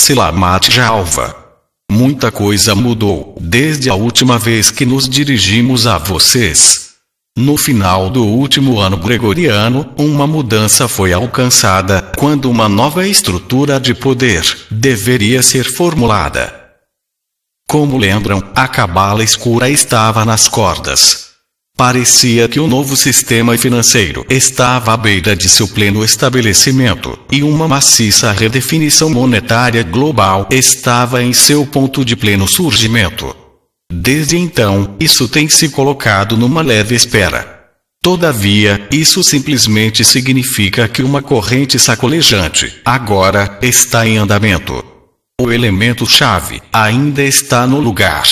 Silamat Jalva. Muita coisa mudou desde a última vez que nos dirigimos a vocês. No final do último ano gregoriano, uma mudança foi alcançada quando uma nova estrutura de poder deveria ser formulada. Como lembram, a cabala escura estava nas cordas. Parecia que o novo sistema financeiro estava à beira de seu pleno estabelecimento, e uma maciça redefinição monetária global estava em seu ponto de pleno surgimento. Desde então, isso tem se colocado numa leve espera. Todavia, isso simplesmente significa que uma corrente sacolejante, agora, está em andamento. O elemento-chave ainda está no lugar.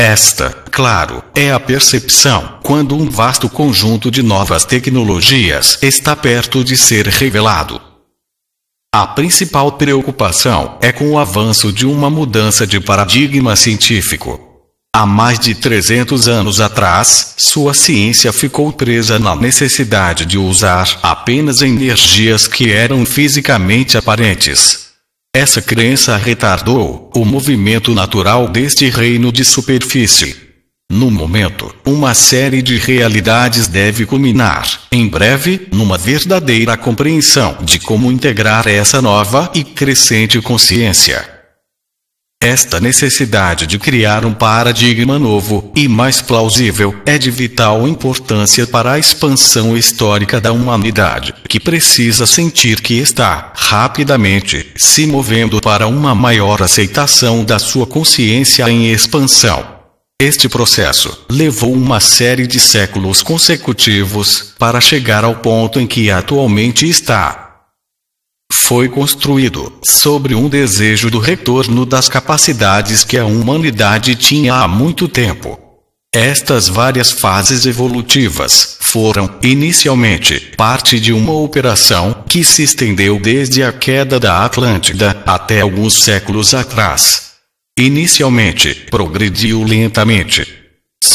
Esta, claro, é a percepção quando um vasto conjunto de novas tecnologias está perto de ser revelado. A principal preocupação é com o avanço de uma mudança de paradigma científico. Há mais de 300 anos atrás, sua ciência ficou presa na necessidade de usar apenas energias que eram fisicamente aparentes. Essa crença retardou o movimento natural deste reino de superfície. No momento, uma série de realidades deve culminar, em breve, numa verdadeira compreensão de como integrar essa nova e crescente consciência. Esta necessidade de criar um paradigma novo e mais plausível é de vital importância para a expansão histórica da humanidade, que precisa sentir que está, rapidamente, se movendo para uma maior aceitação da sua consciência em expansão. Este processo levou uma série de séculos consecutivos para chegar ao ponto em que atualmente está foi construído sobre um desejo do retorno das capacidades que a humanidade tinha há muito tempo. Estas várias fases evolutivas foram, inicialmente, parte de uma operação que se estendeu desde a queda da Atlântida até alguns séculos atrás. Inicialmente, progrediu lentamente,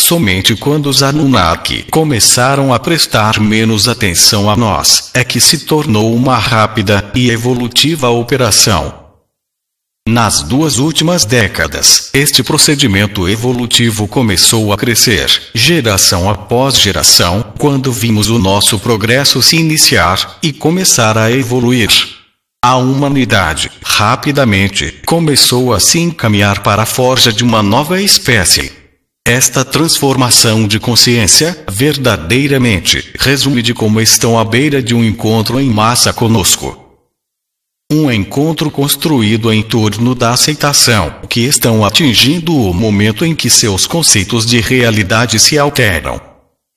Somente quando os Anunnaki começaram a prestar menos atenção a nós, é que se tornou uma rápida e evolutiva operação. Nas duas últimas décadas, este procedimento evolutivo começou a crescer, geração após geração, quando vimos o nosso progresso se iniciar e começar a evoluir. A humanidade, rapidamente, começou a se encaminhar para a forja de uma nova espécie. Esta transformação de consciência, verdadeiramente, resume de como estão à beira de um encontro em massa conosco. Um encontro construído em torno da aceitação que estão atingindo o momento em que seus conceitos de realidade se alteram.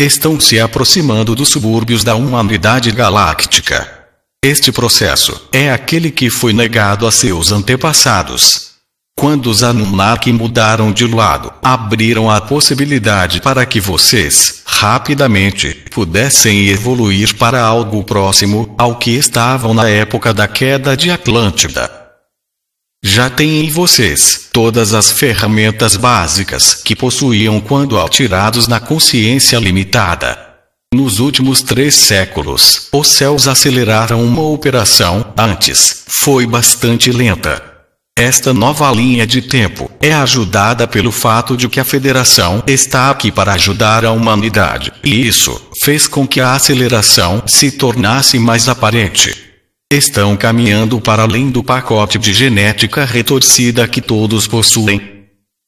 Estão se aproximando dos subúrbios da humanidade galáctica. Este processo é aquele que foi negado a seus antepassados. Quando os Anunnaki mudaram de lado, abriram a possibilidade para que vocês, rapidamente, pudessem evoluir para algo próximo ao que estavam na época da queda de Atlântida. Já têm em vocês todas as ferramentas básicas que possuíam quando atirados na consciência limitada. Nos últimos três séculos, os céus aceleraram uma operação, antes, foi bastante lenta, esta nova linha de tempo é ajudada pelo fato de que a Federação está aqui para ajudar a humanidade, e isso fez com que a aceleração se tornasse mais aparente. Estão caminhando para além do pacote de genética retorcida que todos possuem,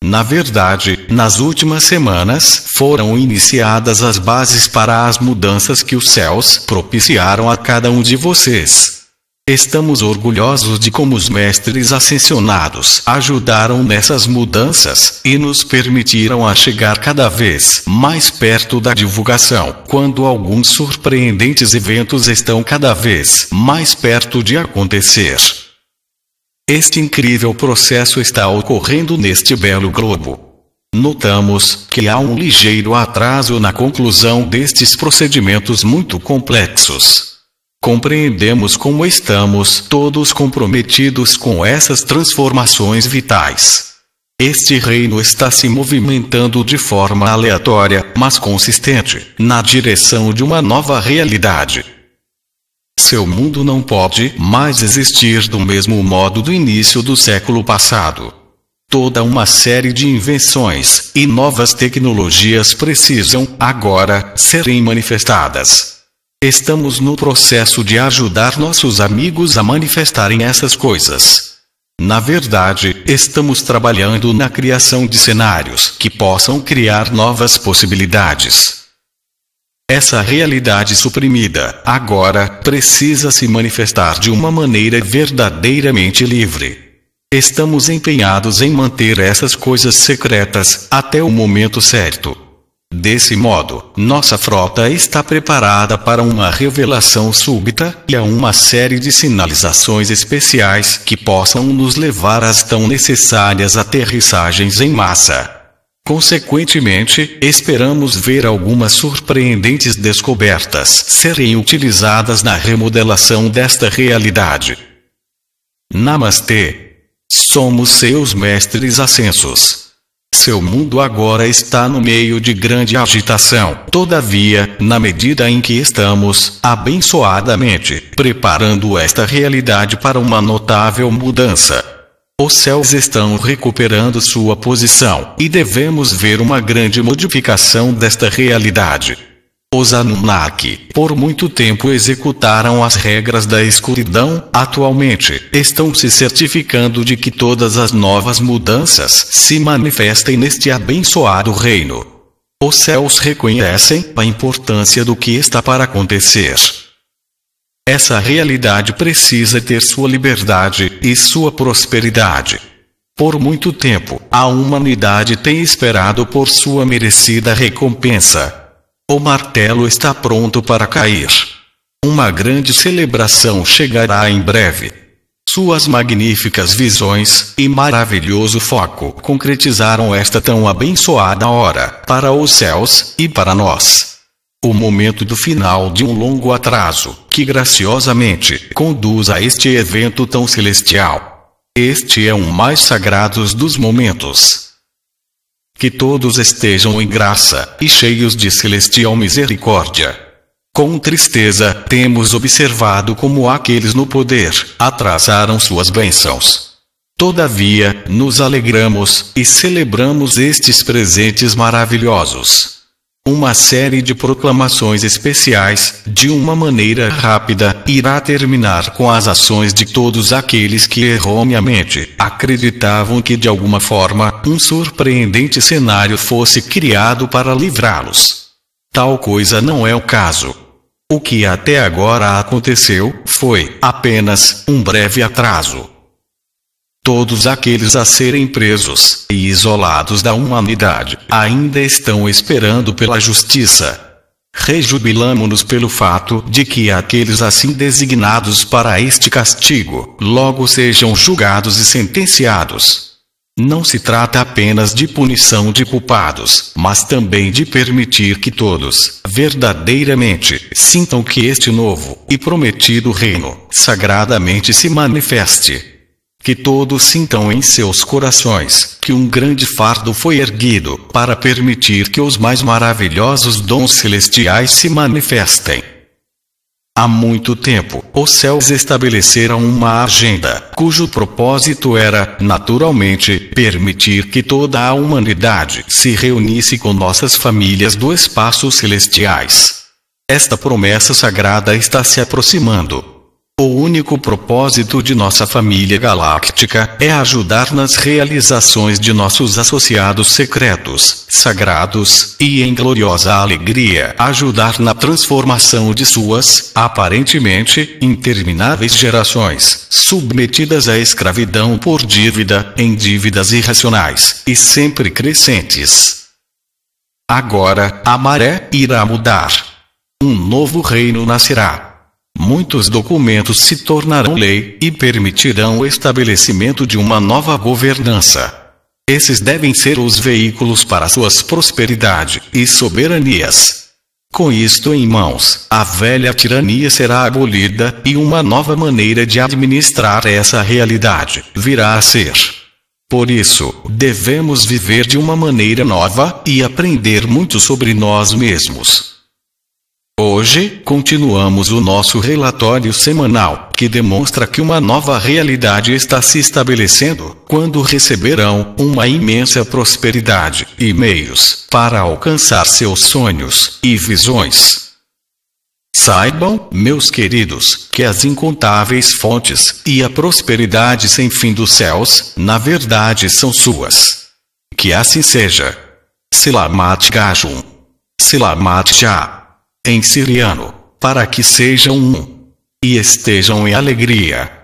na verdade, nas últimas semanas foram iniciadas as bases para as mudanças que os céus propiciaram a cada um de vocês. Estamos orgulhosos de como os mestres ascensionados ajudaram nessas mudanças e nos permitiram a chegar cada vez mais perto da divulgação, quando alguns surpreendentes eventos estão cada vez mais perto de acontecer. Este incrível processo está ocorrendo neste belo globo. Notamos que há um ligeiro atraso na conclusão destes procedimentos muito complexos, compreendemos como estamos todos comprometidos com essas transformações vitais. Este reino está se movimentando de forma aleatória, mas consistente, na direção de uma nova realidade. Seu mundo não pode mais existir do mesmo modo do início do século passado. Toda uma série de invenções e novas tecnologias precisam, agora, serem manifestadas. Estamos no processo de ajudar nossos amigos a manifestarem essas coisas. Na verdade, estamos trabalhando na criação de cenários que possam criar novas possibilidades. Essa realidade suprimida, agora, precisa se manifestar de uma maneira verdadeiramente livre. Estamos empenhados em manter essas coisas secretas até o momento certo. Desse modo, nossa frota está preparada para uma revelação súbita e a uma série de sinalizações especiais que possam nos levar às tão necessárias aterrissagens em massa. Consequentemente, esperamos ver algumas surpreendentes descobertas serem utilizadas na remodelação desta realidade. Namastê! Somos seus mestres ascensos. Seu mundo agora está no meio de grande agitação. Todavia, na medida em que estamos, abençoadamente, preparando esta realidade para uma notável mudança. Os céus estão recuperando sua posição, e devemos ver uma grande modificação desta realidade. Os Anunnaki, por muito tempo executaram as regras da escuridão, atualmente, estão se certificando de que todas as novas mudanças se manifestem neste abençoado reino. Os céus reconhecem a importância do que está para acontecer. Essa realidade precisa ter sua liberdade e sua prosperidade. Por muito tempo, a humanidade tem esperado por sua merecida recompensa, o martelo está pronto para cair. Uma grande celebração chegará em breve. Suas magníficas visões e maravilhoso foco concretizaram esta tão abençoada hora para os céus e para nós. O momento do final de um longo atraso, que graciosamente conduz a este evento tão celestial. Este é um mais sagrados dos momentos. Que todos estejam em graça e cheios de celestial misericórdia. Com tristeza, temos observado como aqueles no poder atrasaram suas bênçãos. Todavia, nos alegramos e celebramos estes presentes maravilhosos. Uma série de proclamações especiais, de uma maneira rápida, irá terminar com as ações de todos aqueles que erroneamente acreditavam que de alguma forma um surpreendente cenário fosse criado para livrá-los. Tal coisa não é o caso. O que até agora aconteceu foi apenas um breve atraso todos aqueles a serem presos e isolados da humanidade ainda estão esperando pela justiça. Rejubilamo-nos pelo fato de que aqueles assim designados para este castigo logo sejam julgados e sentenciados. Não se trata apenas de punição de culpados, mas também de permitir que todos, verdadeiramente, sintam que este novo e prometido reino sagradamente se manifeste que todos sintam em seus corações que um grande fardo foi erguido para permitir que os mais maravilhosos dons celestiais se manifestem. Há muito tempo, os céus estabeleceram uma agenda, cujo propósito era, naturalmente, permitir que toda a humanidade se reunisse com nossas famílias do espaço celestiais. Esta promessa sagrada está se aproximando, o único propósito de nossa família galáctica é ajudar nas realizações de nossos associados secretos, sagrados, e em gloriosa alegria ajudar na transformação de suas, aparentemente, intermináveis gerações, submetidas à escravidão por dívida, em dívidas irracionais, e sempre crescentes. Agora, a maré irá mudar. Um novo reino nascerá Muitos documentos se tornarão lei e permitirão o estabelecimento de uma nova governança. Esses devem ser os veículos para suas prosperidade e soberanias. Com isto em mãos, a velha tirania será abolida e uma nova maneira de administrar essa realidade virá a ser. Por isso, devemos viver de uma maneira nova e aprender muito sobre nós mesmos. Hoje, continuamos o nosso relatório semanal, que demonstra que uma nova realidade está se estabelecendo, quando receberão uma imensa prosperidade e meios para alcançar seus sonhos e visões. Saibam, meus queridos, que as incontáveis fontes e a prosperidade sem fim dos céus, na verdade, são suas. Que assim seja. Silamat Gajum. Silamat Já em siriano, para que sejam um e estejam em alegria.